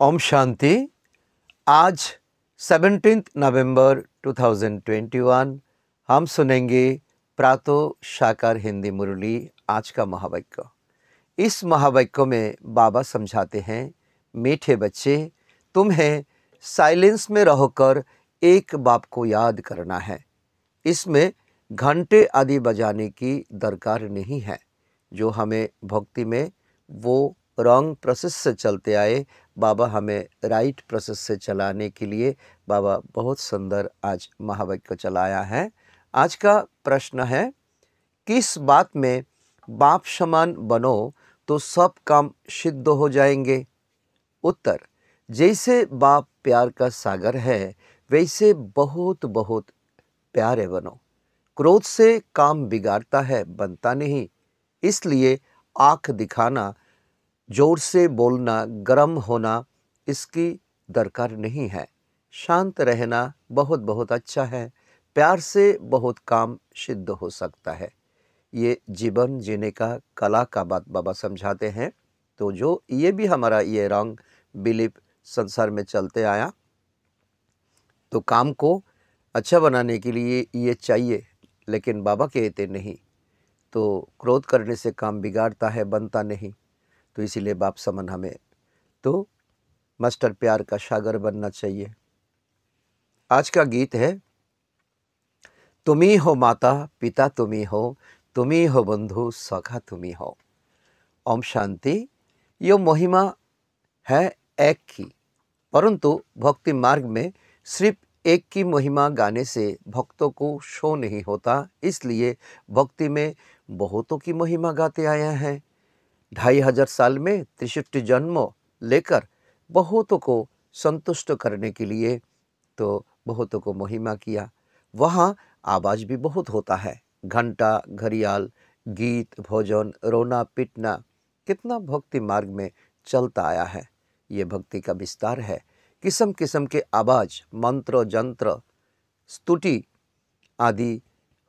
ओम शांति आज 17 नवंबर 2021 हम सुनेंगे प्रातो शाकर हिंदी मुरली आज का महावाक्य इस महावाक्य में बाबा समझाते हैं मीठे बच्चे तुम्हें साइलेंस में रहकर एक बाप को याद करना है इसमें घंटे आदि बजाने की दरकार नहीं है जो हमें भक्ति में वो रॉन्ग प्रोसेस से चलते आए बाबा हमें राइट प्रोसेस से चलाने के लिए बाबा बहुत सुंदर आज महावाक्य चलाया है आज का प्रश्न है किस बात में बाप समान बनो तो सब काम सिद्ध हो जाएंगे उत्तर जैसे बाप प्यार का सागर है वैसे बहुत बहुत प्यारे बनो क्रोध से काम बिगाड़ता है बनता नहीं इसलिए आँख दिखाना जोर से बोलना गर्म होना इसकी दरकार नहीं है शांत रहना बहुत बहुत अच्छा है प्यार से बहुत काम सिद्ध हो सकता है ये जीवन जीने का कला का बात बाबा समझाते हैं तो जो ये भी हमारा ये रंग बिलीफ संसार में चलते आया तो काम को अच्छा बनाने के लिए ये चाहिए लेकिन बाबा कहते नहीं तो क्रोध करने से काम बिगाड़ता है बनता नहीं तो इसीलिए बाप समन हमें तो मास्टर प्यार का सागर बनना चाहिए आज का गीत है तुम ही हो माता पिता तुम ही हो तुम ही हो बंधु सखा तुम ही हो ओम शांति ये महिमा है एक की परंतु भक्ति मार्ग में सिर्फ एक की महिमा गाने से भक्तों को शो नहीं होता इसलिए भक्ति में बहुतों की महिमा गाते आया है ढाई हजार साल में त्रिसठ जन्म लेकर बहुतों को संतुष्ट करने के लिए तो बहुतों को महिमा किया वहाँ आवाज़ भी बहुत होता है घंटा घरियाल गीत भोजन रोना पिटना कितना भक्ति मार्ग में चलता आया है ये भक्ति का विस्तार है किस्म किस्म के आवाज मंत्र जंत्र स्तुति आदि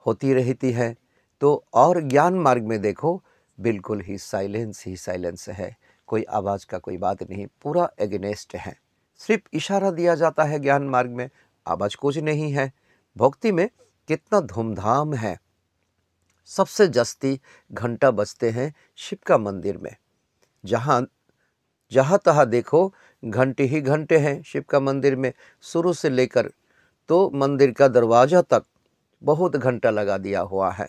होती रहती है तो और ज्ञान मार्ग में देखो बिल्कुल ही साइलेंस ही साइलेंस है कोई आवाज़ का कोई बात नहीं पूरा एगेनेस्ट है सिर्फ इशारा दिया जाता है ज्ञान मार्ग में आवाज़ कुछ नहीं है भक्ति में कितना धूमधाम है सबसे जस्ती घंटा बजते हैं शिव का मंदिर में जहाँ जहाँ तहाँ देखो घंटे ही घंटे हैं शिव का मंदिर में शुरू से लेकर तो मंदिर का दरवाज़ा तक बहुत घंटा लगा दिया हुआ है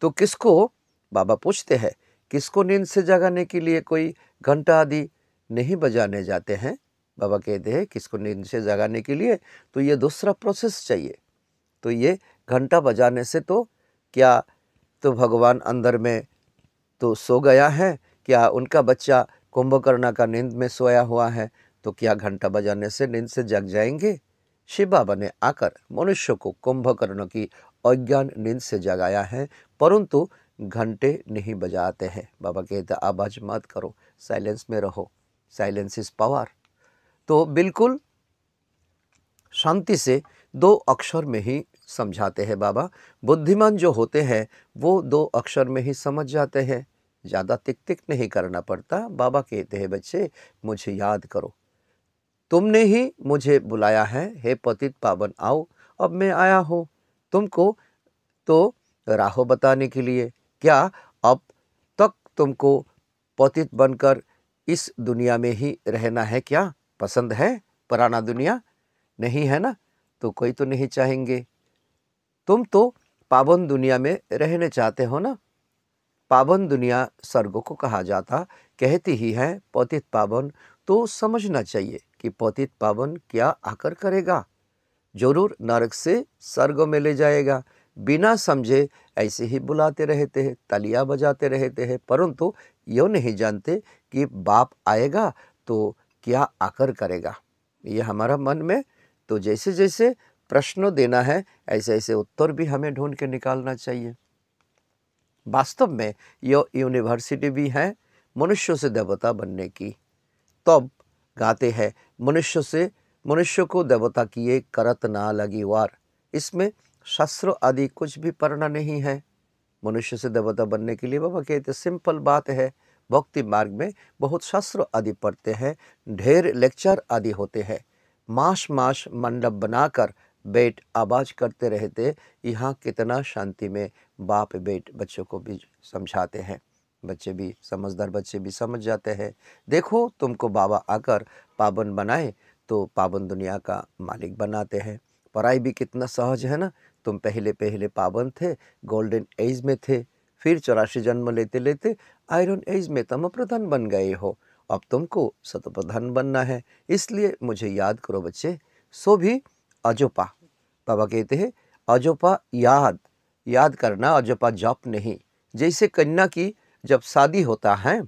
तो किसको बाबा पूछते हैं किसको नींद से जगाने के लिए कोई घंटा आदि नहीं बजाने जाते हैं बाबा कहते हैं किसको नींद से जगाने के लिए तो ये दूसरा प्रोसेस चाहिए तो ये घंटा बजाने से तो क्या तो भगवान अंदर में तो सो गया है क्या उनका बच्चा कुंभकर्णा का नींद में सोया हुआ है तो क्या घंटा बजाने से नींद से जग जाएंगे शिव बाबा ने आकर मनुष्य को कुंभकर्ण की अज्ञान नींद से जगाया है परंतु घंटे नहीं बजाते हैं बाबा कहते आवाज मत करो साइलेंस में रहो साइलेंस इज पावर तो बिल्कुल शांति से दो अक्षर में ही समझाते हैं बाबा बुद्धिमान जो होते हैं वो दो अक्षर में ही समझ जाते हैं ज़्यादा तिक तिक नहीं करना पड़ता बाबा कहते हैं बच्चे मुझे याद करो तुमने ही मुझे बुलाया है हे पतित पावन आओ अब मैं आया हूँ तुमको तो राहो बताने के लिए क्या अब तक तुमको पतित बनकर इस दुनिया में ही रहना है क्या पसंद है पुराना दुनिया नहीं है ना तो कोई तो नहीं चाहेंगे तुम तो पावन दुनिया में रहने चाहते हो ना पावन दुनिया स्वर्ग को कहा जाता कहती ही हैं पतित पावन तो समझना चाहिए कि पतित पावन क्या आकर करेगा जरूर नरक से स्वर्ग में ले जाएगा बिना समझे ऐसे ही बुलाते रहते हैं तलिया बजाते रहते हैं परंतु यो नहीं जानते कि बाप आएगा तो क्या आकर करेगा ये हमारा मन में तो जैसे जैसे प्रश्न देना है ऐसे ऐसे उत्तर भी हमें ढूंढ के निकालना चाहिए वास्तव में यह यूनिवर्सिटी भी है मनुष्यों से देवता बनने की तब गाते हैं मनुष्य से मनुष्य को देवता किए करत ना लगी वार इसमें शास्त्र आदि कुछ भी पढ़ना नहीं है मनुष्य से देवता बनने के लिए बाबा कहते सिंपल बात है भक्ति मार्ग में बहुत शास्त्र आदि पढ़ते हैं ढेर लेक्चर आदि होते हैं मास मास मंडप बनाकर बेट आवाज़ करते रहते यहाँ कितना शांति में बाप बेट बच्चों को भी समझाते हैं बच्चे भी समझदार बच्चे भी समझ जाते हैं देखो तुमको बाबा आकर पाबंद बनाए तो पाबंद दुनिया का मालिक बनाते हैं पढ़ाई भी कितना सहज है ना तुम पहले पहले पाबंद थे गोल्डन एज में थे फिर चौरासी जन्म लेते लेते आयरन एज में तम प्रधान बन गए हो अब तुमको सतप्रधान बनना है इसलिए मुझे याद करो बच्चे सो भी अजोपा बाबा कहते हैं अजोपा याद याद करना अजोपा जप नहीं जैसे कन्या की जब शादी होता है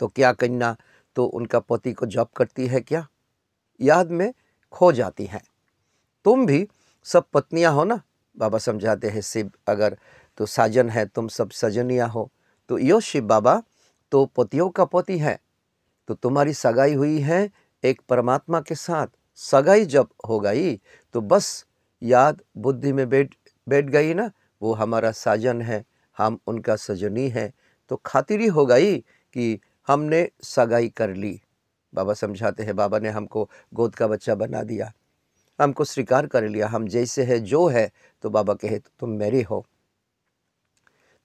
तो क्या कन्या तो उनका पति को जॉब करती है क्या याद में खो जाती हैं तुम भी सब पत्नियां हो ना बाबा समझाते हैं शिव अगर तो साजन है तुम सब सजनिया हो तो यो शिव बाबा तो पतियों का पति है तो तुम्हारी सगाई हुई है एक परमात्मा के साथ सगाई जब हो गई तो बस याद बुद्धि में बैठ बैठ गई ना वो हमारा साजन है हम उनका सजनी है तो खातिर ही हो गई कि हमने सगाई कर ली बाबा समझाते हैं बाबा ने हमको गोद का बच्चा बना दिया हमको स्वीकार कर लिया हम जैसे है जो है तो बाबा कहे तो तुम मेरे हो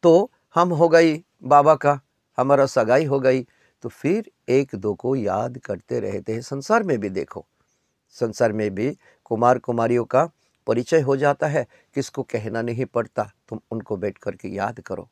तो हम हो गई बाबा का हमारा सगाई हो गई तो फिर एक दो को याद करते रहते हैं संसार में भी देखो संसार में भी कुमार कुमारियों का परिचय हो जाता है किसको कहना नहीं पड़ता तुम उनको बैठ करके याद करो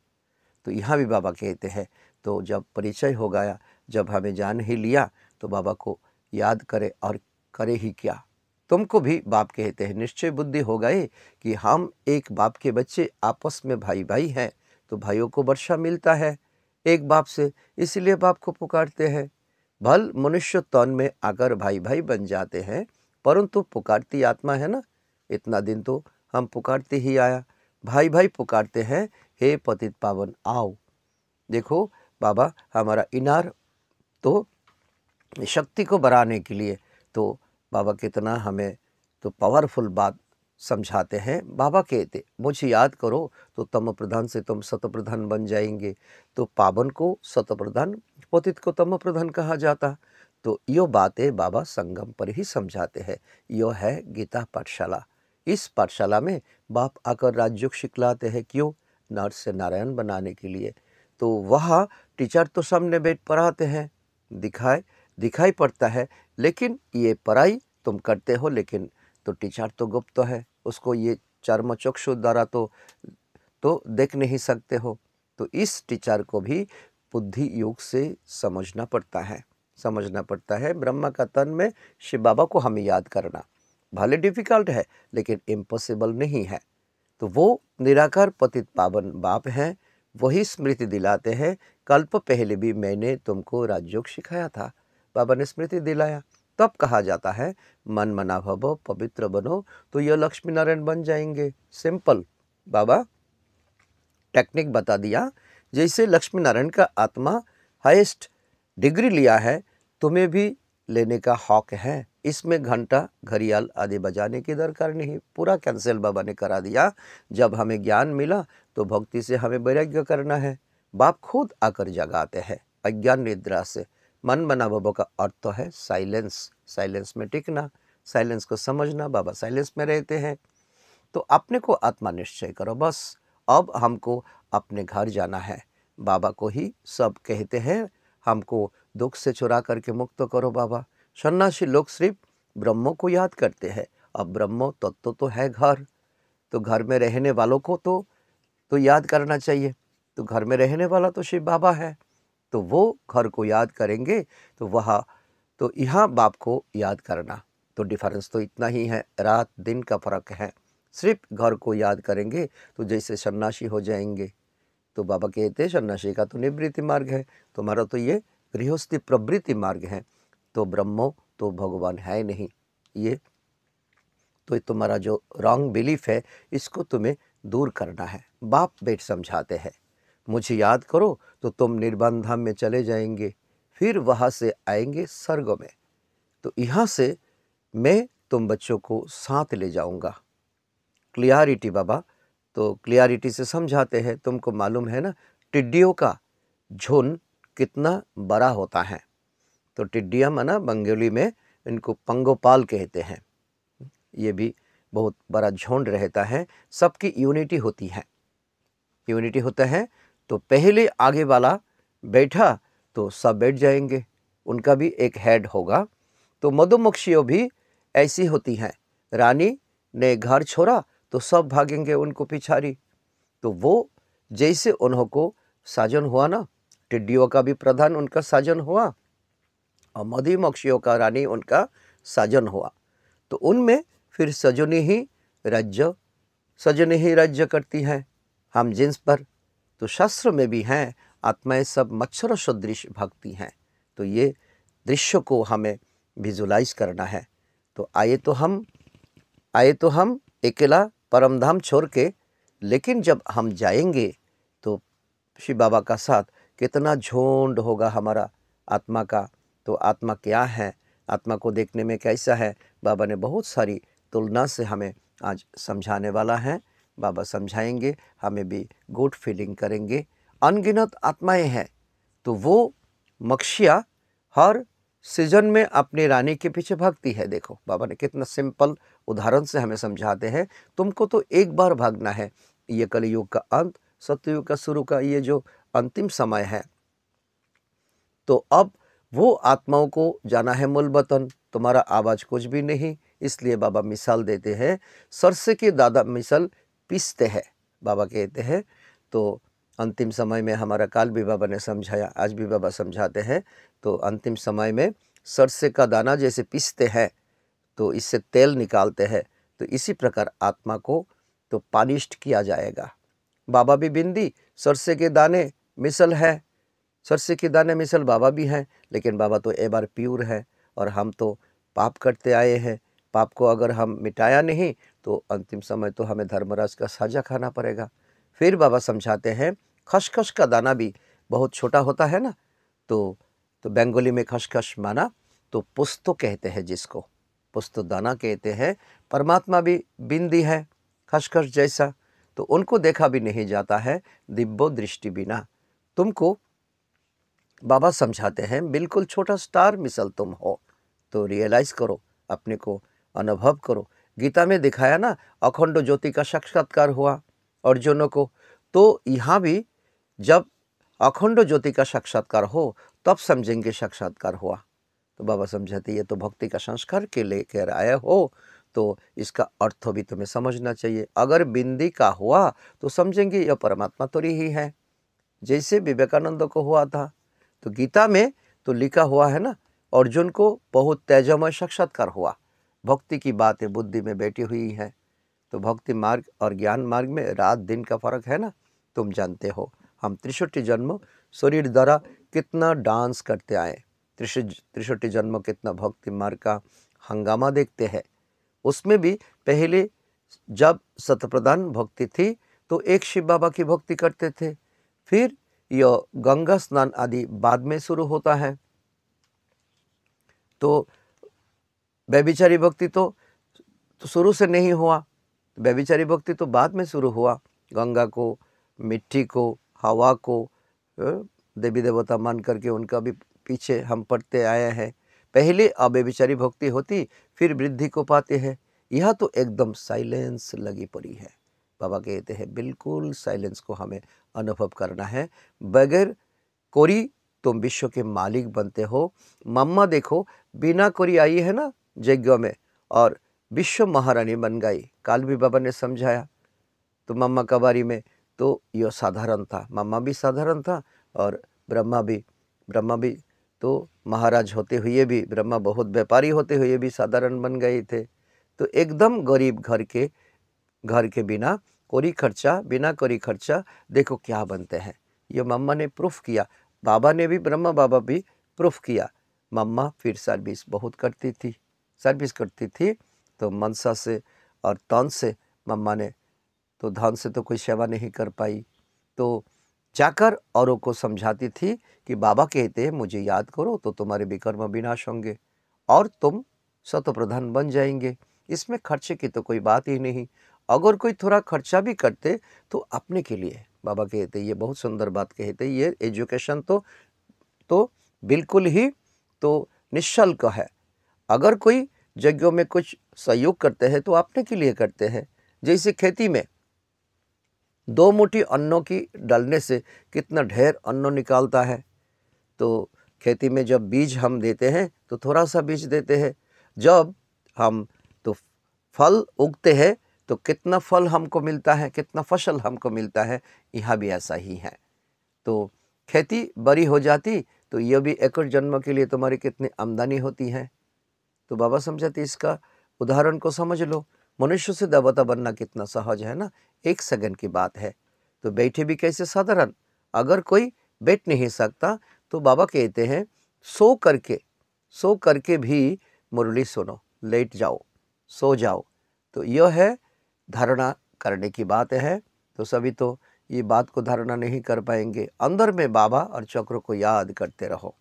तो यहाँ भी बाबा कहते हैं तो जब परिचय हो गया जब हमें जान ही लिया तो बाबा को याद करे और करे ही क्या तुमको भी बाप कहते हैं निश्चय बुद्धि हो गए कि हम एक बाप के बच्चे आपस में भाई भाई हैं तो भाइयों को वर्षा मिलता है एक बाप से इसलिए बाप को पुकारते हैं भल मनुष्य तन में आकर भाई भाई बन जाते हैं परंतु पुकारती आत्मा है ना इतना दिन तो हम पुकारते ही आया भाई भाई पुकारते हैं हे पतित पावन आओ देखो बाबा हमारा इनार तो शक्ति को बढ़ाने के लिए तो बाबा कितना हमें तो पावरफुल बात समझाते हैं बाबा कहते मुझे याद करो तो तम प्रधान से तुम प्रधान बन जाएंगे तो पावन को प्रधान पतित को तम प्रधान कहा जाता तो यो बातें बाबा संगम पर ही समझाते हैं यो है गीता पाठशाला इस पाठशाला में बाप आकर राजयोग सिखलाते हैं क्यों नर से नारायण बनाने के लिए तो वह टीचर तो सामने बैठ पढ़ाते हैं दिखाए दिखाई पड़ता है लेकिन ये पढ़ाई तुम करते हो लेकिन तो टीचर तो गुप्त तो है उसको ये चर्म चक्षु द्वारा तो तो देख नहीं सकते हो तो इस टीचर को भी बुद्धि योग से समझना पड़ता है समझना पड़ता है ब्रह्म का तन में शिव बाबा को हमें याद करना भले डिफिकल्ट है लेकिन इम्पॉसिबल नहीं है तो वो निराकार पतित पावन बाप हैं वही स्मृति दिलाते हैं कल्प पहले भी मैंने तुमको राजयोग सिखाया था बाबा ने स्मृति दिलाया तब कहा जाता है मन मना भवो पवित्र बनो तो यह लक्ष्मी नारायण बन जाएंगे सिंपल बाबा टेक्निक बता दिया जैसे लक्ष्मी नारायण का आत्मा हाईएस्ट डिग्री लिया है तुम्हें भी लेने का हक है इसमें घंटा घड़ियाल आदि बजाने की दरकार नहीं पूरा कैंसिल बाबा ने करा दिया जब हमें ज्ञान मिला तो भक्ति से हमें वैराग्य करना है बाप खुद आकर जगाते हैं अज्ञान निद्रा से मन मना बाबा का अर्थ तो है साइलेंस साइलेंस में टिकना साइलेंस को समझना बाबा साइलेंस में रहते हैं तो अपने को आत्मा निश्चय करो बस अब हमको अपने घर जाना है बाबा को ही सब कहते हैं हमको दुख से चुरा करके मुक्त करो बाबा सन्यासी लोग सिर्फ ब्रह्मों को याद करते हैं अब ब्रह्मो तत्व तो है घर तो घर में रहने वालों को तो तो याद करना चाहिए तो घर में रहने वाला तो शिव बाबा है तो वो घर को याद करेंगे तो वह तो यहाँ बाप को याद करना तो डिफरेंस तो इतना ही है रात दिन का फ़र्क है सिर्फ घर को याद करेंगे तो जैसे सन्नाशी हो जाएंगे तो बाबा कहते हैं सन्नाशी का तो निवृत्ति मार्ग है तुम्हारा तो ये गृहस्थी प्रवृत्ति मार्ग है तो ब्रह्मो तो भगवान है नहीं ये तो तुम्हारा जो रॉन्ग बिलीफ है इसको तुम्हें दूर करना है बाप बेट समझाते हैं मुझे याद करो तो तुम निर्बंधाम धाम में चले जाएंगे फिर वहाँ से आएंगे स्वर्ग में तो यहाँ से मैं तुम बच्चों को साथ ले जाऊँगा क्लियरिटी बाबा तो क्लियरिटी से समझाते हैं तुमको मालूम है ना टिड्डियों का झुंड कितना बड़ा होता है तो टिड्डिया मना बंगोली में इनको पंगोपाल कहते हैं ये भी बहुत बड़ा झुंड रहता है सबकी यूनिटी होती है यूनिटी होता है तो पहले आगे वाला बैठा तो सब बैठ जाएंगे उनका भी एक हेड होगा तो मधुमक्खियों भी ऐसी होती हैं रानी ने घर छोड़ा तो सब भागेंगे उनको पिछारी तो वो जैसे उनको साजन हुआ ना टिड्डियों का भी प्रधान उनका साजन हुआ और मधुमक्षियों का रानी उनका साजन हुआ तो उनमें फिर सजनी ही राज्य सजनी ही राज्य करती हैं हम जिन्स पर तो शास्त्र में भी हैं आत्माएं सब मच्छर सदृश भक्ति हैं तो ये दृश्य को हमें विजुलाइज करना है तो आए तो हम आए तो हम अकेला परमधाम छोड़ के लेकिन जब हम जाएंगे तो शिव बाबा का साथ कितना झोंड होगा हमारा आत्मा का तो आत्मा क्या है आत्मा को देखने में कैसा है बाबा ने बहुत सारी तुलना से हमें आज समझाने वाला है बाबा समझाएंगे हमें भी गुड फीलिंग करेंगे अनगिनत आत्माएं हैं तो वो मक्शिया हर सीजन में अपनी रानी के पीछे भागती है देखो बाबा ने कितना सिंपल उदाहरण से हमें समझाते हैं तुमको तो एक बार भागना है ये कलयुग का अंत सत्ययुग का शुरू का ये जो अंतिम समय है तो अब वो आत्माओं को जाना है मूल वतन तुम्हारा आवाज़ कुछ भी नहीं इसलिए बाबा मिसाल देते हैं सरसे के दादा मिसल पीसते हैं बाबा कहते हैं तो अंतिम समय में हमारा काल भी बाबा ने समझाया आज भी बाबा समझाते हैं तो अंतिम समय में सरसे का दाना जैसे पीसते हैं तो इससे तेल निकालते हैं तो इसी प्रकार आत्मा को तो पानिष्ट किया जाएगा बाबा भी बिंदी सरसे के दाने मिसल है सरसे के दाने मिसल बाबा भी हैं लेकिन बाबा तो एक बार प्योर है और हम तो पाप करते आए हैं पाप को अगर हम मिटाया नहीं तो अंतिम समय तो हमें धर्मराज का साझा खाना पड़ेगा फिर बाबा समझाते हैं खसखस का दाना भी बहुत छोटा होता है ना तो तो बंगाली में खसखस माना तो पुस्तो कहते हैं जिसको पुस्तो दाना कहते हैं परमात्मा भी बिंदी है खसखस जैसा तो उनको देखा भी नहीं जाता है दिव्यो दृष्टि बिना तुमको बाबा समझाते हैं बिल्कुल छोटा स्टार मिसल तुम हो तो रियलाइज़ करो अपने को अनुभव करो गीता में दिखाया ना अखंड ज्योति का साक्षात्कार हुआ अर्जुनों को तो यहाँ भी जब अखंड ज्योति का साक्षात्कार हो तब समझेंगे साक्षात्कार हुआ तो बाबा समझाते ये तो भक्ति का संस्कार के ले कर आए हो तो इसका अर्थ भी तुम्हें समझना चाहिए अगर बिंदी का हुआ तो समझेंगे यह परमात्मा तो ही है जैसे विवेकानंद को हुआ था तो गीता में तो लिखा हुआ है ना अर्जुन को बहुत तेजमय साक्षात्कार हुआ भक्ति की बातें बुद्धि में बैठी हुई हैं तो भक्ति मार्ग और ज्ञान मार्ग में रात दिन का फर्क है ना तुम जानते हो हम त्रिशुटि जन्म शरीर द्वारा कितना डांस करते आए त्रिशुटि जन्म कितना भक्ति मार्ग का हंगामा देखते हैं उसमें भी पहले जब सतप्रधान भक्ति थी तो एक शिव बाबा की भक्ति करते थे फिर यह गंगा स्नान आदि बाद में शुरू होता है तो व्यभिचारी भक्ति तो, तो शुरू से नहीं हुआ व्यभिचारी भक्ति तो बाद में शुरू हुआ गंगा को मिट्टी को हवा को देवी देवता मान करके उनका भी पीछे हम पढ़ते आए हैं पहले अव्यभिचारी भक्ति होती फिर वृद्धि को पाते हैं यह तो एकदम साइलेंस लगी पड़ी है बाबा कहते हैं बिल्कुल साइलेंस को हमें अनुभव करना है बगैर कोरी तुम विश्व के मालिक बनते हो मम्मा देखो बिना कोरी आई है ना यज्ञ में और विश्व महारानी बन गई काल भी बाबा ने समझाया तो मम्मा कबारी में तो यह साधारण था मामा भी साधारण था और ब्रह्मा भी ब्रह्मा भी तो महाराज होते हुए भी ब्रह्मा बहुत व्यापारी होते हुए भी साधारण बन गए थे तो एकदम गरीब घर के घर के बिना कोरी खर्चा बिना कोरी खर्चा देखो क्या बनते हैं ये मम्मा ने प्रूफ किया बाबा ने भी ब्रह्मा बाबा भी प्रूफ किया मम्मा फिर सर्विस बहुत करती थी सर्विस करती थी तो मनसा से और तन से मम्मा ने तो धन से तो कोई सेवा नहीं कर पाई तो जाकर औरों को समझाती थी कि बाबा कहते हैं मुझे याद करो तो तुम्हारे विकर्म विनाश होंगे और तुम सत प्रधान बन जाएंगे इसमें खर्चे की तो कोई बात ही नहीं अगर कोई थोड़ा खर्चा भी करते तो अपने के लिए बाबा कहते ये बहुत सुंदर बात कहते ये एजुकेशन तो तो बिल्कुल ही तो निःशुल्क है अगर कोई यज्ञों में कुछ सहयोग करते हैं तो अपने के लिए करते हैं जैसे खेती में दो मुट्ठी अन्नों की डालने से कितना ढेर अन्नों निकालता है तो खेती में जब बीज हम देते हैं तो थोड़ा सा बीज देते हैं जब हम तो फल उगते हैं तो कितना फल हमको मिलता है कितना फसल हमको मिलता है यहाँ भी ऐसा ही है तो खेती बड़ी हो जाती तो ये भी एकड़ जन्म के लिए तुम्हारी कितनी आमदनी होती है तो बाबा समझाते इसका उदाहरण को समझ लो मनुष्य से देवता बनना कितना सहज है ना एक सेकंड की बात है तो बैठे भी कैसे साधारण अगर कोई बैठ नहीं सकता तो बाबा कहते हैं सो करके सो करके भी मुरली सुनो लेट जाओ सो जाओ तो यह है धारणा करने की बात है तो सभी तो ये बात को धारणा नहीं कर पाएंगे अंदर में बाबा और चक्र को याद करते रहो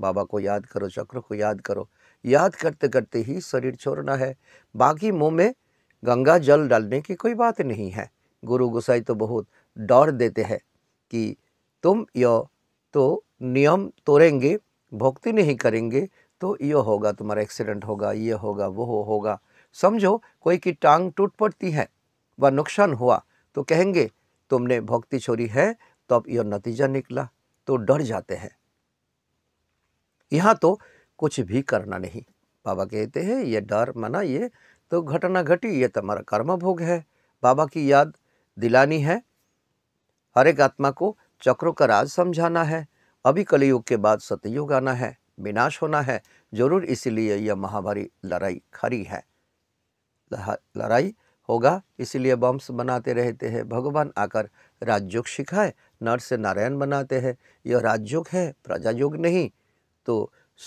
बाबा को याद करो चक्र को याद करो याद करते करते ही शरीर छोड़ना है बाकी मुंह में गंगा जल डालने की कोई बात नहीं है गुरु गोसाई तो बहुत डर देते हैं कि तुम यो तो नियम तोड़ेंगे भक्ति नहीं करेंगे तो यह होगा तुम्हारा एक्सीडेंट होगा ये होगा वो होगा समझो कोई की टांग टूट पड़ती है व नुकसान हुआ तो कहेंगे तुमने भक्ति छोड़ी है तब तो यह नतीजा निकला तो डर जाते हैं यहाँ तो कुछ भी करना नहीं बाबा कहते हैं ये डर मना ये तो घटना घटी ये तुम्हारा कर्म भोग है बाबा की याद दिलानी है हर एक आत्मा को चक्रों का राज समझाना है अभी कलयुग के बाद सतयुग आना है विनाश होना है जरूर इसीलिए यह महाभारी लड़ाई खरी है लड़ाई होगा इसीलिए बम्स बनाते रहते हैं भगवान आकर राजयोग सिखाए नर से नारायण बनाते हैं यह राजयोग है प्रजायोग नहीं तो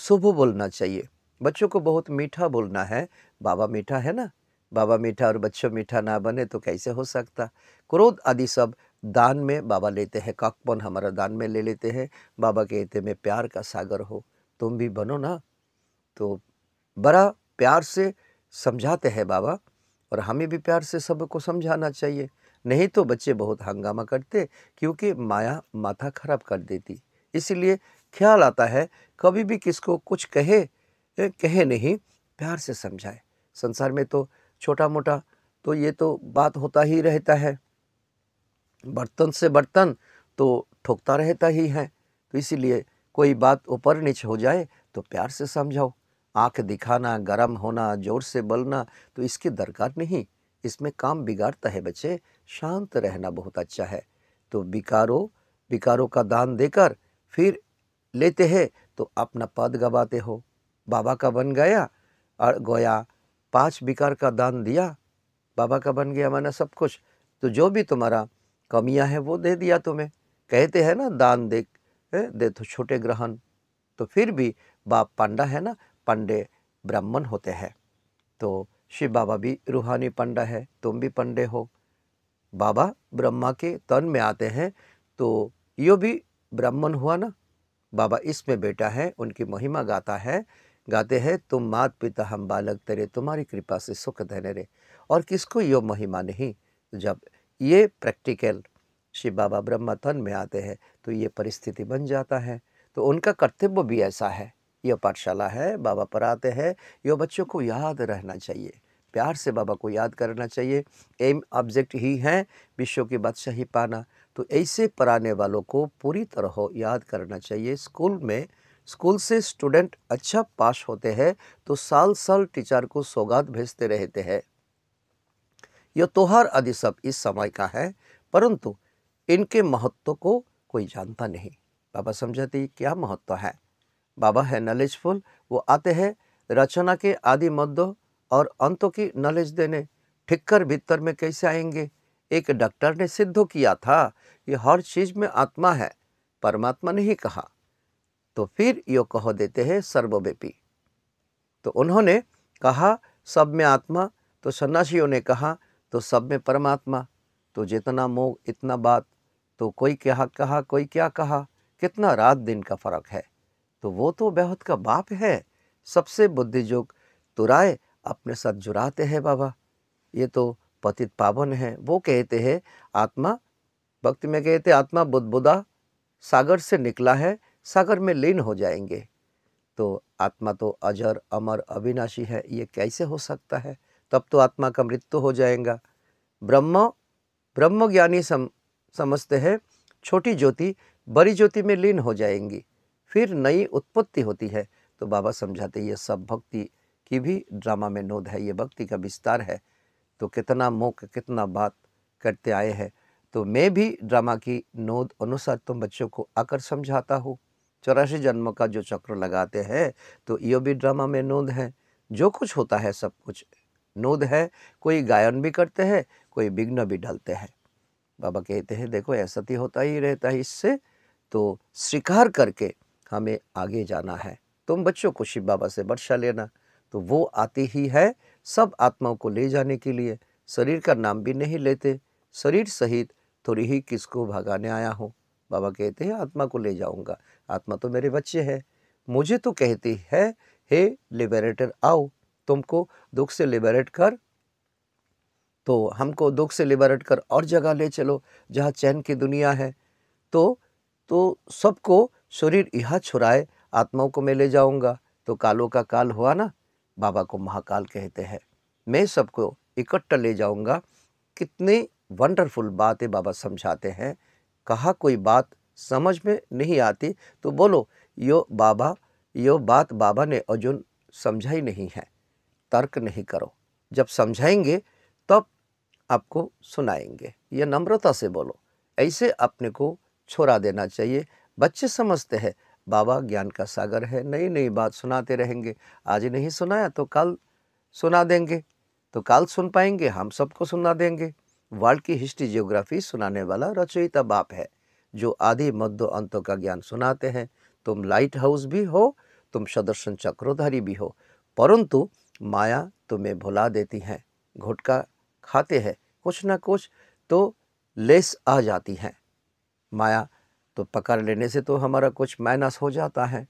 शुभ बोलना चाहिए बच्चों को बहुत मीठा बोलना है बाबा मीठा है ना बाबा मीठा और बच्चों मीठा ना बने तो कैसे हो सकता क्रोध आदि सब दान में बाबा लेते हैं काकपन हमारा दान में ले लेते हैं बाबा कहते में प्यार का सागर हो तुम भी बनो ना तो बड़ा प्यार से समझाते हैं बाबा और हमें भी प्यार से सबको समझाना चाहिए नहीं तो बच्चे बहुत हंगामा करते क्योंकि माया माथा खराब कर देती इसीलिए ख्याल आता है कभी भी किसको कुछ कहे कहे नहीं प्यार से समझाए संसार में तो छोटा मोटा तो ये तो बात होता ही रहता है बर्तन से बर्तन तो ठोकता रहता ही है तो इसीलिए कोई बात ऊपर नीचे हो जाए तो प्यार से समझाओ आंख दिखाना गर्म होना जोर से बलना तो इसकी दरकार नहीं इसमें काम बिगाड़ता है बच्चे शांत रहना बहुत अच्छा है तो बिकारों बिकारों का दान देकर फिर लेते हैं तो अपना पद गवाते हो बाबा का बन गया और गोया पांच विकार का दान दिया बाबा का बन गया माना सब कुछ तो जो भी तुम्हारा कमियां है वो दे दिया तुम्हें कहते हैं ना दान दे दे तो छोटे ग्रहण तो फिर भी बाप पांडा है ना पंडे ब्राह्मण होते हैं तो शिव बाबा भी रूहानी पंडा है तुम भी पंडे हो बाबा ब्रह्मा के तन में आते हैं तो यो भी ब्राह्मण हुआ ना बाबा इसमें बेटा है उनकी महिमा गाता है गाते हैं तुम मात पिता हम बालक तेरे तुम्हारी कृपा से सुख धने रे और किसको यो महिमा नहीं जब ये प्रैक्टिकल शिव बाबा ब्रह्मतन में आते हैं तो ये परिस्थिति बन जाता है तो उनका कर्तव्य भी ऐसा है यह पाठशाला है बाबा पढ़ाते हैं यो बच्चों को याद रहना चाहिए प्यार से बाबा को याद करना चाहिए एम ऑब्जेक्ट ही हैं विश्व की बादशाही पाना तो ऐसे पढ़ाने वालों को पूरी तरह याद करना चाहिए स्कूल में स्कूल से स्टूडेंट अच्छा पास होते हैं तो साल साल टीचर को सौगात भेजते रहते हैं यह त्योहार आदि सब इस समय का है परंतु इनके महत्व को कोई जानता नहीं बाबा समझाते क्या महत्व है बाबा है नॉलेजफुल वो आते हैं रचना के आदि मध्य और अंतों की नॉलेज देने ठिक्कर भीतर में कैसे आएंगे एक डॉक्टर ने सिद्ध किया था कि हर चीज़ में आत्मा है परमात्मा ने ही कहा तो फिर यो कह देते हैं सर्वव्यापी तो उन्होंने कहा सब में आत्मा तो सन्यासियों ने कहा तो सब में परमात्मा तो जितना मोह इतना बात तो कोई क्या कहा कोई क्या कहा कितना रात दिन का फर्क है तो वो तो बेहद का बाप है सबसे बुद्धिजोग तुराए तो अपने साथ जुराते हैं बाबा ये तो पतित पावन है वो कहते हैं आत्मा भक्ति में कहते आत्मा बुद्ध बुदा सागर से निकला है सागर में लीन हो जाएंगे तो आत्मा तो अजर अमर अविनाशी है ये कैसे हो सकता है तब तो आत्मा का मृत्यु हो जाएगा ब्रह्म ब्रह्म ज्ञानी सम समझते हैं छोटी ज्योति बड़ी ज्योति में लीन हो जाएंगी फिर नई उत्पत्ति होती है तो बाबा समझाते ये सब भक्ति की भी ड्रामा में नोद है ये भक्ति का विस्तार है तो कितना मोक कितना बात करते आए हैं तो मैं भी ड्रामा की नोद अनुसार तुम बच्चों को आकर समझाता हूँ चौरासी जन्म का जो चक्र लगाते हैं तो यो भी ड्रामा में नोंद है जो कुछ होता है सब कुछ नोंद है कोई गायन भी करते हैं कोई विघ्न भी डालते हैं बाबा कहते हैं देखो ऐसा तो होता ही रहता है इससे तो स्वीकार करके हमें आगे जाना है तुम बच्चों को शिव बाबा से वर्षा लेना तो वो आती ही है सब आत्माओं को ले जाने के लिए शरीर का नाम भी नहीं लेते शरीर सहित थोड़ी ही किसको भगाने आया हो बाबा कहते हैं आत्मा को ले जाऊंगा आत्मा तो मेरे बच्चे है मुझे तो कहती है हे लिबरेटर आओ तुमको दुख से लिबरेट कर तो हमको दुख से लिबरेट कर और जगह ले चलो जहाँ चैन की दुनिया है तो तो सबको शरीर यहाँ छुराए आत्माओं को मैं ले जाऊँगा तो कालों का काल हुआ ना बाबा को महाकाल कहते हैं मैं सबको इकट्ठा ले जाऊँगा कितनी वंडरफुल बातें बाबा समझाते हैं कहा कोई बात समझ में नहीं आती तो बोलो यो बाबा यो बात बाबा ने अर्जुन समझाई नहीं है तर्क नहीं करो जब समझाएंगे तब आपको सुनाएंगे यह नम्रता से बोलो ऐसे अपने को छोड़ा देना चाहिए बच्चे समझते हैं बाबा ज्ञान का सागर है नई नई बात सुनाते रहेंगे आज नहीं सुनाया तो कल सुना देंगे तो कल सुन पाएंगे हम सबको सुना देंगे वर्ल्ड की हिस्ट्री जियोग्राफी सुनाने वाला रचयिता बाप है जो आदि मध्य अंतों का ज्ञान सुनाते हैं तुम लाइट हाउस भी हो तुम सदर्शन चक्रोधारी भी हो परंतु माया तुम्हें भुला देती हैं घुटका खाते हैं कुछ ना कुछ तो लेस आ जाती हैं माया तो पकड़ लेने से तो हमारा कुछ माइनस हो जाता है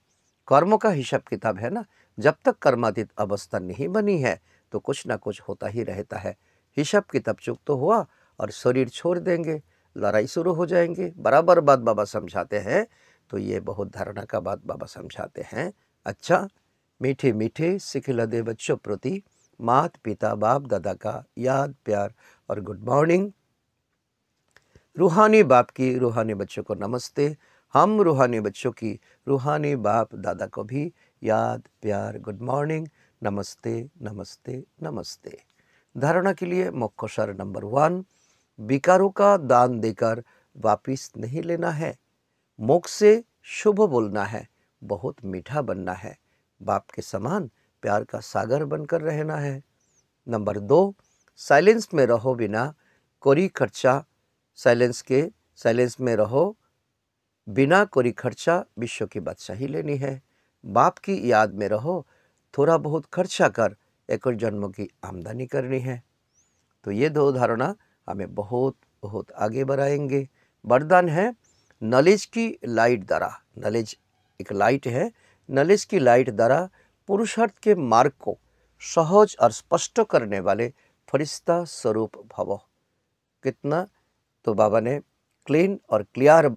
कर्मों का हिसाब किताब है ना जब तक कर्मातीत अवस्था नहीं बनी है तो कुछ ना कुछ होता ही रहता है की किताब चुक तो हुआ और शरीर छोड़ देंगे लड़ाई शुरू हो जाएंगे बराबर बात बाबा समझाते हैं तो ये बहुत धारणा का बात बाबा समझाते हैं अच्छा मीठे मीठे सिखिला लदे बच्चों प्रति मात पिता बाप दादा का याद प्यार और गुड मॉर्निंग रूहानी बाप की रूहानी बच्चों को नमस्ते हम रूहानी बच्चों की रूहानी बाप दादा को भी याद प्यार गुड मॉर्निंग नमस्ते नमस्ते नमस्ते धारणा के लिए मुख्य शर नंबर वन विकारों का दान देकर वापिस नहीं लेना है मुख से शुभ बोलना है बहुत मीठा बनना है बाप के समान प्यार का सागर बनकर रहना है नंबर दो साइलेंस में रहो बिना कोरी खर्चा साइलेंस के साइलेंस में रहो बिना कोरी खर्चा विश्व की बादशाही लेनी है बाप की याद में रहो थोड़ा बहुत खर्चा कर एकड़ जन्म की आमदनी करनी है तो ये दो धारणा हमें बहुत बहुत आगे बढ़ाएंगे वरदान है नॉलेज की लाइट द्वारा नॉलेज एक लाइट है नॉलेज की लाइट द्वारा पुरुषार्थ के मार्ग को सहज और स्पष्ट करने वाले फरिश्ता स्वरूप भव कितना तो बाबा ने क्लीन और क्लियर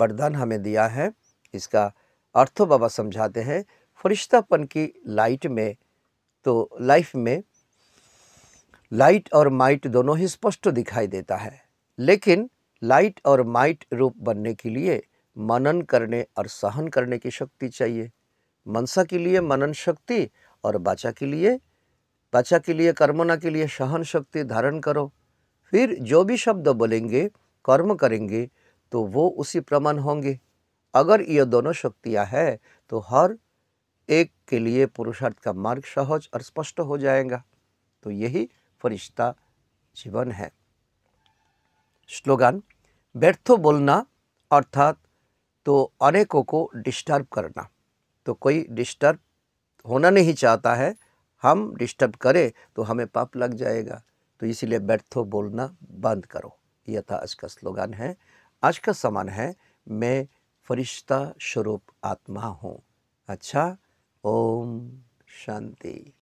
वरदान हमें दिया है इसका अर्थ बाबा समझाते हैं फरिश्तापन की लाइट में तो लाइफ में लाइट और माइट दोनों ही स्पष्ट दिखाई देता है लेकिन लाइट और माइट रूप बनने के लिए मनन करने और सहन करने की शक्ति चाहिए मनसा के लिए मनन शक्ति और बाचा के लिए बाचा के लिए कर्मना के लिए सहन शक्ति धारण करो फिर जो भी शब्द बोलेंगे कर्म करेंगे तो वो उसी प्रमाण होंगे अगर ये दोनों शक्तियाँ हैं तो हर एक के लिए पुरुषार्थ का मार्ग सहज और स्पष्ट हो जाएगा तो यही फरिश्ता जीवन है स्लोगान व्यर्थ बोलना अर्थात तो अनेकों को डिस्टर्ब करना तो कोई डिस्टर्ब होना नहीं चाहता है हम डिस्टर्ब करें तो हमें पाप लग जाएगा तो इसीलिए व्यर्थ बोलना बंद करो यह था आज का स्लोगान है आज का समान है मैं फरिश्ता स्वरूप आत्मा हूँ अच्छा ओम शांति